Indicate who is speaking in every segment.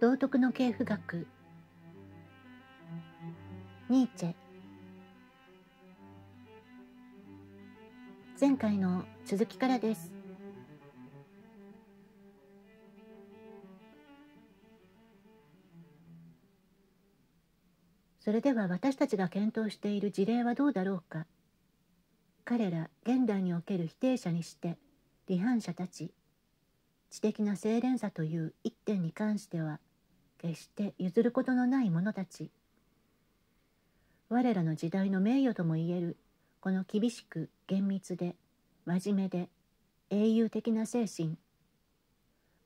Speaker 1: 道徳の系譜学ニーチェ前回の続きからですそれでは私たちが検討している事例はどうだろうか彼ら現代における否定者にして離反者たち知的な清廉さという一点に関しては決して譲ることのない者たち我らの時代の名誉ともいえるこの厳しく厳密で真面目で英雄的な精神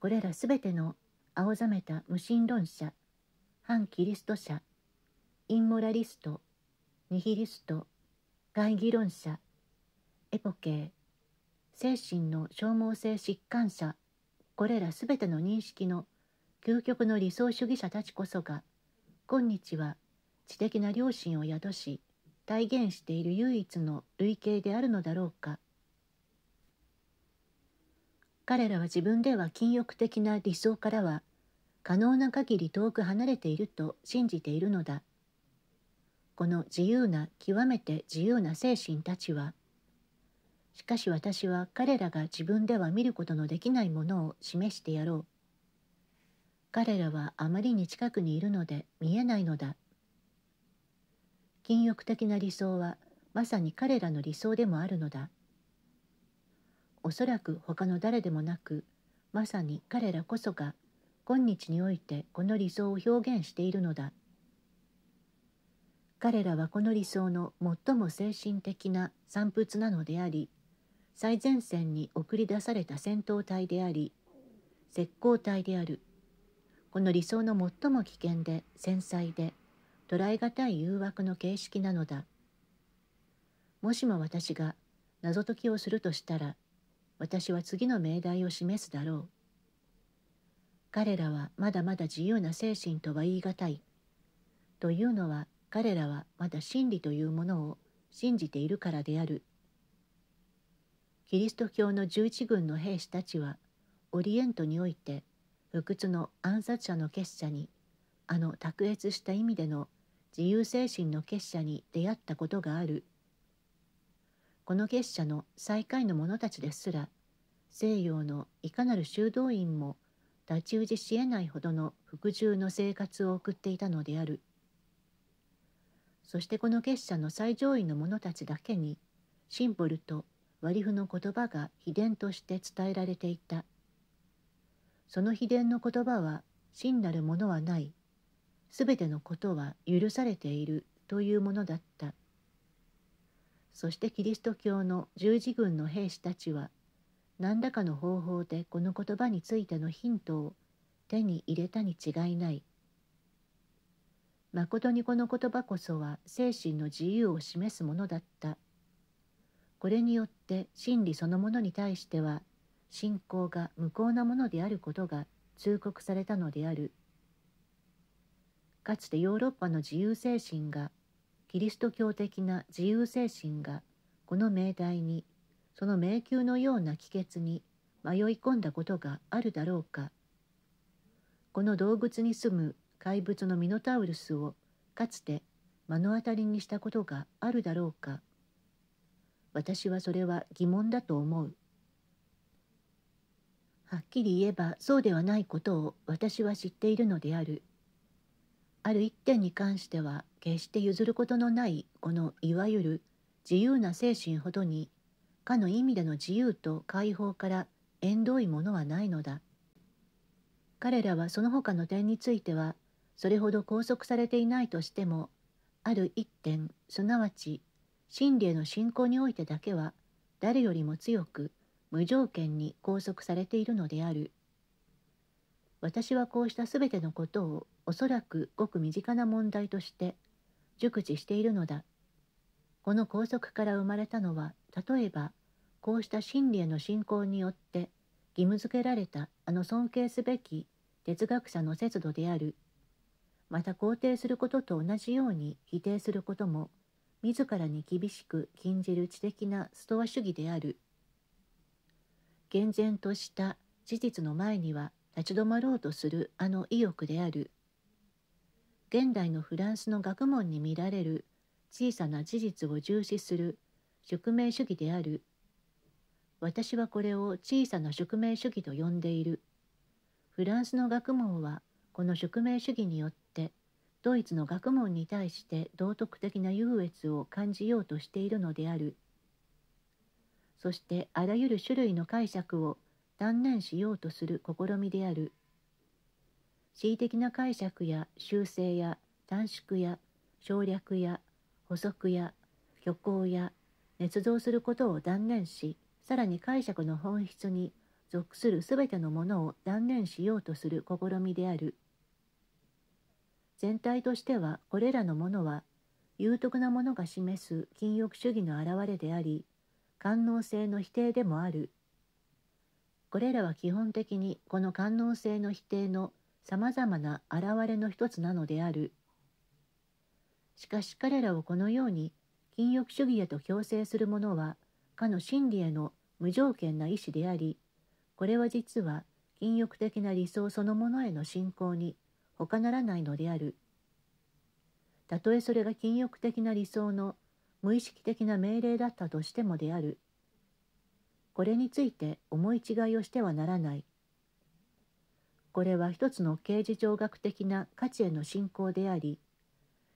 Speaker 1: これらすべての青ざめた無神論者反キリスト者インモラリストニヒリスト外議論者エポケー精神の消耗性疾患者これらすべての認識の究極の理想主義者たちこそが今日は知的な良心を宿し体現している唯一の類型であるのだろうか彼らは自分では禁欲的な理想からは可能な限り遠く離れていると信じているのだこの自由な極めて自由な精神たちはしかし私は彼らが自分では見ることのできないものを示してやろう彼らはあまりに近くにいるので見えないのだ禁欲的な理想はまさに彼らの理想でもあるのだおそらく他の誰でもなくまさに彼らこそが今日においてこの理想を表現しているのだ彼らはこの理想の最も精神的な産物なのであり最前線に送り出された戦闘隊であり石膏隊であるこの理想の最も危険で繊細で捉え難い誘惑の形式なのだ。もしも私が謎解きをするとしたら、私は次の命題を示すだろう。彼らはまだまだ自由な精神とは言い難い。というのは彼らはまだ真理というものを信じているからである。キリスト教の十一軍の兵士たちはオリエントにおいて不屈の暗殺者の結社にあの卓越した意味での自由精神の結社に出会ったことがあるこの結社の最下位の者たちですら西洋のいかなる修道院も太刀打ちしえないほどの服従の生活を送っていたのであるそしてこの結社の最上位の者たちだけにシンボルと割り符の言葉が秘伝として伝えられていた。その秘伝の言葉は真なるものはない。すべてのことは許されているというものだった。そしてキリスト教の十字軍の兵士たちは何らかの方法でこの言葉についてのヒントを手に入れたに違いない。まことにこの言葉こそは精神の自由を示すものだった。これによって真理そのものに対しては信仰が無効なものであることが通告されたのであるかつてヨーロッパの自由精神がキリスト教的な自由精神がこの命題にその迷宮のような帰結に迷い込んだことがあるだろうかこの動物に住む怪物のミノタウルスをかつて目の当たりにしたことがあるだろうか私はそれは疑問だと思う。はっきり言えばそうではないことを私は知っているのである。ある一点に関しては決して譲ることのないこのいわゆる自由な精神ほどにかの意味での自由と解放から縁遠いものはないのだ。彼らはその他の点についてはそれほど拘束されていないとしてもある一点すなわち真理への信仰においてだけは誰よりも強く無条件に拘束されているのである私はこうしたすべてのことをおそらくごく身近な問題として熟知しているのだこの拘束から生まれたのは例えばこうした真理への信仰によって義務付けられたあの尊敬すべき哲学者の節度であるまた肯定することと同じように否定することも自らに厳しく禁じる知的なストア主義である厳然とした事実の前には立ち止まろうとするあの意欲である現代のフランスの学問に見られる小さな事実を重視する宿命主義である私はこれを小さな宿命主義と呼んでいるフランスの学問はこの宿命主義によってドイツの学問に対して道徳的な優越を感じようとしているのである。そしてあらゆる種類の解釈を断念しようとする試みである恣意的な解釈や修正や短縮や省略や補足や虚構や捏造することを断念しさらに解釈の本質に属する全てのものを断念しようとする試みである全体としてはこれらのものは有徳なものが示す禁欲主義の表れであり官能性の否定でもあるこれらは基本的にこの官能性の否定のさまざまな現れの一つなのであるしかし彼らをこのように禁欲主義へと強制する者はかの真理への無条件な意志でありこれは実は禁欲的な理想そのものへの信仰に他ならないのであるたとえそれが禁欲的な理想の無意識的な命令だったとしてもであるこれについて思い違いをしてはならないこれは一つの形事上学的な価値への信仰であり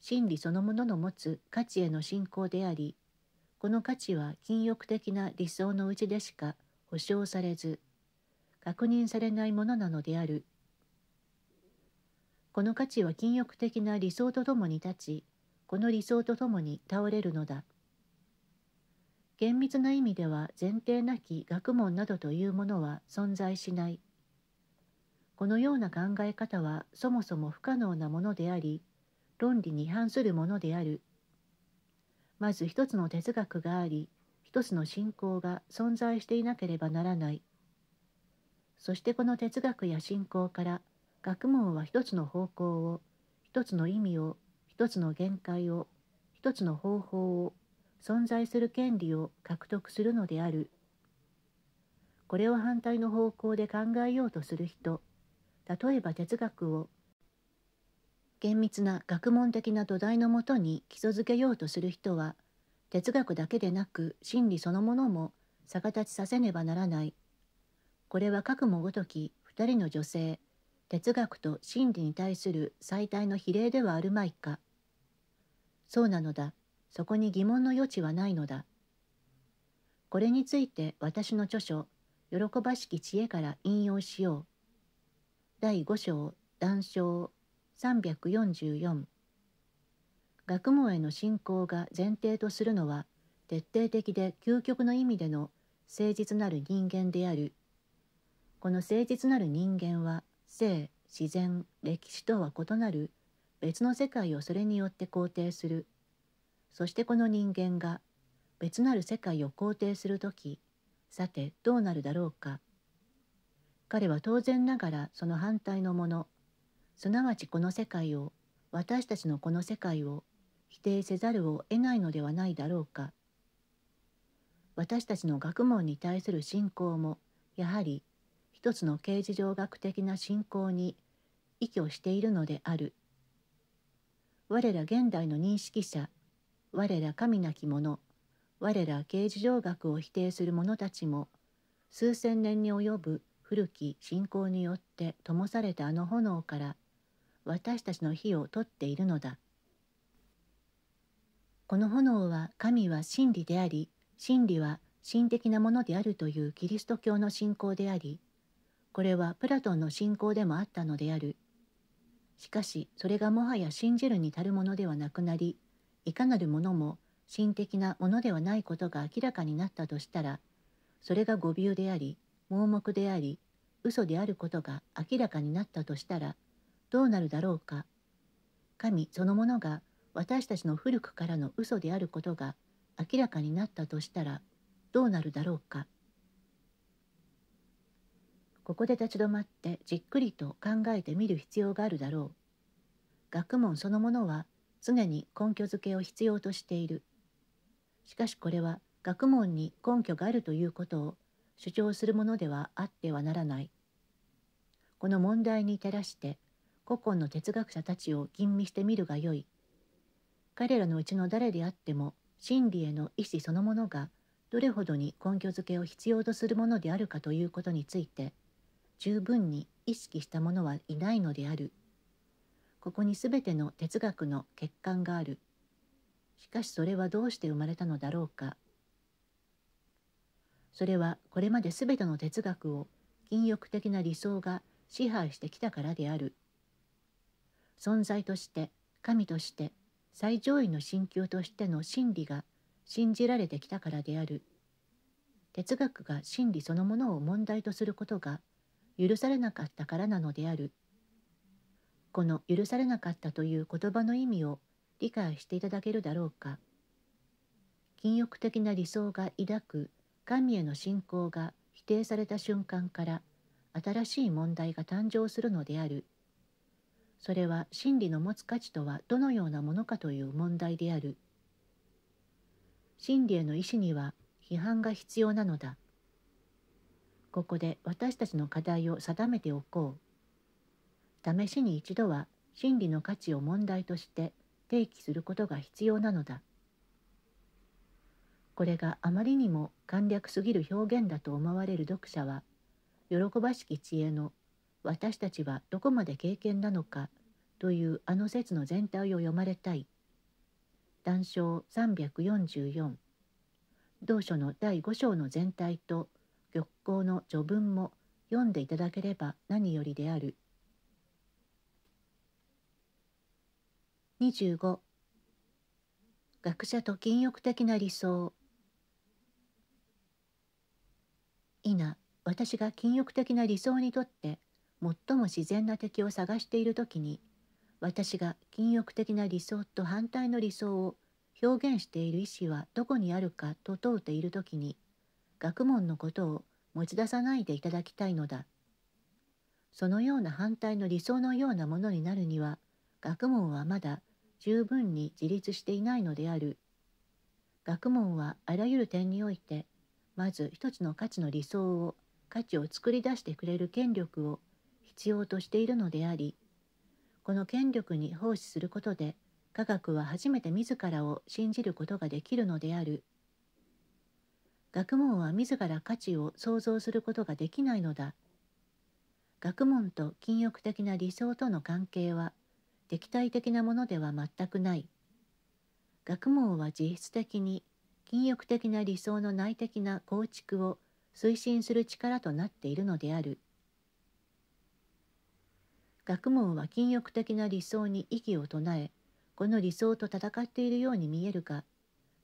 Speaker 1: 真理そのものの持つ価値への信仰でありこの価値は禁欲的な理想のうちでしか保証されず確認されないものなのであるこの価値は禁欲的な理想とともに立ちこの理想とともに倒れるのだ。厳密な意味では前提なき学問などというものは存在しない。このような考え方はそもそも不可能なものであり、論理に反するものである。まず一つの哲学があり、一つの信仰が存在していなければならない。そしてこの哲学や信仰から学問は一つの方向を、一つの意味を一つの限界を一つの方法を存在する権利を獲得するのであるこれを反対の方向で考えようとする人例えば哲学を厳密な学問的な土台のもとに基礎づけようとする人は哲学だけでなく真理そのものも逆立ちさせねばならないこれはかくもごとき2人の女性哲学と真理に対する最大の比例ではあるまいかそうなのだ。そこに疑問の余地はないのだ。これについて私の著書、喜ばしき知恵から引用しよう。第5章、談笑344。学問への信仰が前提とするのは、徹底的で究極の意味での誠実なる人間である。この誠実なる人間は、性、自然、歴史とは異なる別の世界をそれによって肯定するそしてこの人間が別なる世界を肯定する時さてどうなるだろうか彼は当然ながらその反対のものすなわちこの世界を私たちのこの世界を否定せざるを得ないのではないだろうか私たちの学問に対する信仰もやはり一つの形而上学的な信仰に依拠しているのである。我ら現代の認識者我ら神なき者我ら刑事上学を否定する者たちも数千年に及ぶ古き信仰によって灯されたあの炎から私たちの火を取っているのだ。この炎は神は真理であり真理は神的なものであるというキリスト教の信仰でありこれはプラトンの信仰でもあったのである。しかしそれがもはや信じるに足るものではなくなりいかなるものも心的なものではないことが明らかになったとしたらそれが誤謬であり盲目であり嘘であることが明らかになったとしたらどうなるだろうか神そのものが私たちの古くからの嘘であることが明らかになったとしたらどうなるだろうか。ここで立ち止まってじっくりと考えてみる必要があるだろう。学問そのものは常に根拠づけを必要としている。しかしこれは学問に根拠があるということを主張するものではあってはならない。この問題に照らして古今の哲学者たちを吟味してみるがよい。彼らのうちの誰であっても真理への意思そのものがどれほどに根拠づけを必要とするものであるかということについて十分に意識した者はいないのである。ここに全ての哲学の欠陥がある。しかしそれはどうして生まれたのだろうか。それはこれまで全ての哲学を禁欲的な理想が支配してきたからである。存在として神として最上位の神級としての真理が信じられてきたからである。哲学が真理そのものを問題とすることが許されなかったからなのであるこの「許されなかった」という言葉の意味を理解していただけるだろうか禁欲的な理想が抱く神への信仰が否定された瞬間から新しい問題が誕生するのであるそれは真理の持つ価値とはどのようなものかという問題である真理への意志には批判が必要なのだここで私たちの課題を定めておこう試しに一度は真理の価値を問題として提起することが必要なのだこれがあまりにも簡略すぎる表現だと思われる読者は喜ばしき知恵の私たちはどこまで経験なのかというあの説の全体を読まれたい談笑344同書の第5章の全体と玉行の序文も読んでいただければ何よりである。25学者と禁欲的な理想いな私が禁欲的な理想にとって最も自然な敵を探している時に私が禁欲的な理想と反対の理想を表現している意思はどこにあるかと問うている時に学問のことを持ち出さないでいただきたいのだ。そのような反対の理想のようなものになるには学問はまだ十分に自立していないのである。学問はあらゆる点においてまず一つの価値の理想を価値を作り出してくれる権力を必要としているのでありこの権力に奉仕することで科学は初めて自らを信じることができるのである。学問は自ら価値を創造することができないのだ。学問と禁欲的な理想との関係は敵対的なものでは全くない。学問は実質的に禁欲的な理想の内的な構築を推進する力となっているのである。学問は禁欲的な理想に異議を唱え、この理想と戦っているように見えるか、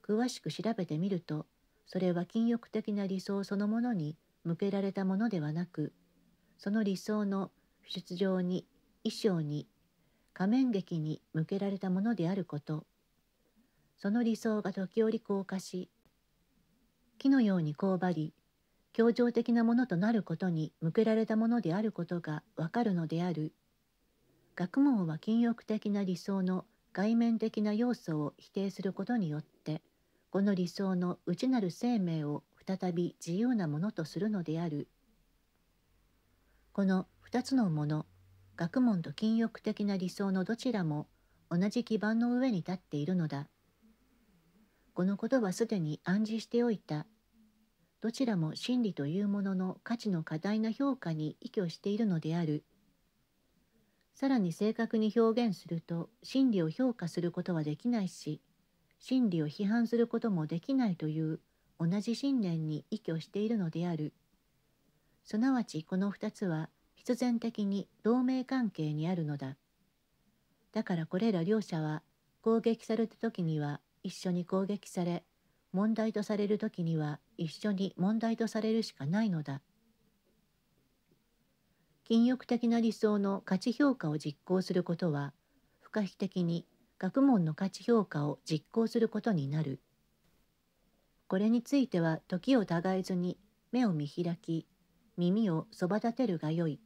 Speaker 1: 詳しく調べてみると、それは禁欲的な理想そのものに向けられたものではなくその理想の出場に衣装に仮面劇に向けられたものであることその理想が時折降下し木のようにこ張ばり協調的なものとなることに向けられたものであることがわかるのである学問は禁欲的な理想の外面的な要素を否定することによってこの理想の内なる生命を再び自由なものとするのであるこの2つのもの学問と禁欲的な理想のどちらも同じ基盤の上に立っているのだこのことはすでに暗示しておいたどちらも真理というものの価値の過大な評価に依拠しているのであるさらに正確に表現すると真理を評価することはできないし真理を批判することもできないという同じ信念に依拠しているのである。すなわちこの二つは必然的に同盟関係にあるのだ。だからこれら両者は攻撃された時には一緒に攻撃され、問題とされる時には一緒に問題とされるしかないのだ。禁欲的な理想の価値評価を実行することは、不可避的に学問の価値評価を実行することになるこれについては時をたがえずに目を見開き耳をそば立てるがよい